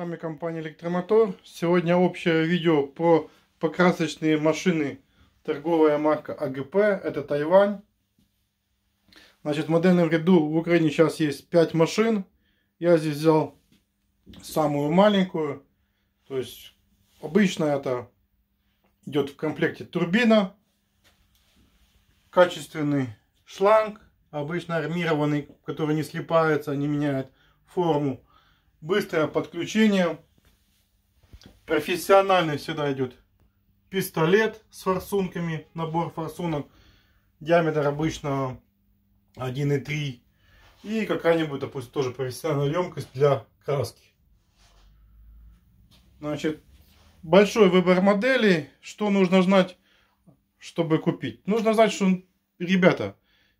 вами компания Электромотор. Сегодня общее видео про покрасочные машины. Торговая марка АГП, это Тайвань. Значит, в модельном ряду в Украине сейчас есть 5 машин. Я здесь взял самую маленькую. То есть, обычно это идет в комплекте турбина, качественный шланг, обычно армированный, который не слипается, не меняет форму быстрое подключение. Профессиональный всегда идет пистолет с форсунками, набор форсунок. Диаметр обычно 1,3. И какая-нибудь, допустим, тоже профессиональная емкость для краски. Значит, большой выбор моделей. Что нужно знать, чтобы купить? Нужно знать, что, ребята,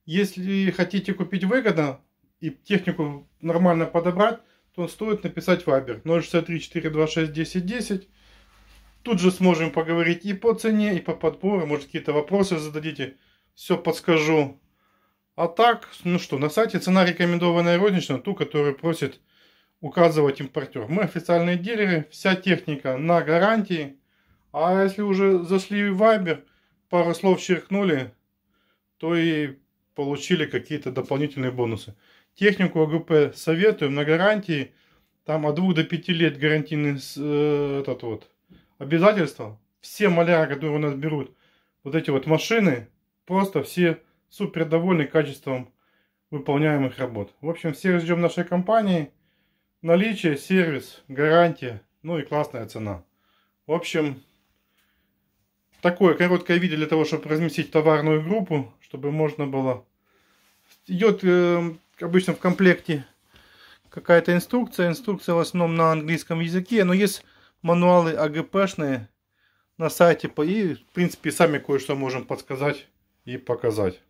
если хотите купить выгодно и технику нормально подобрать, то стоит написать Viber 0634261010. Тут же сможем поговорить и по цене, и по подбору. Может, какие-то вопросы зададите, все подскажу. А так, ну что, на сайте цена рекомендованная розничная, ту, которую просит указывать импортер. Мы официальные дилеры, вся техника на гарантии. А если уже зашли в Viber, пару слов черкнули, то и получили какие-то дополнительные бонусы. Технику АГП советуем на гарантии. Там от 2 до 5 лет гарантийный э, этот вот обязательство Все маляра, которые у нас берут вот эти вот машины, просто все супер довольны качеством выполняемых работ. В общем, всех ждем нашей компании. Наличие, сервис, гарантия, ну и классная цена. В общем, такое короткое видео для того, чтобы разместить товарную группу, чтобы можно было... Идет э, обычно в комплекте какая-то инструкция. Инструкция в основном на английском языке, но есть мануалы АГПшные на сайте. И, в принципе, сами кое-что можем подсказать и показать.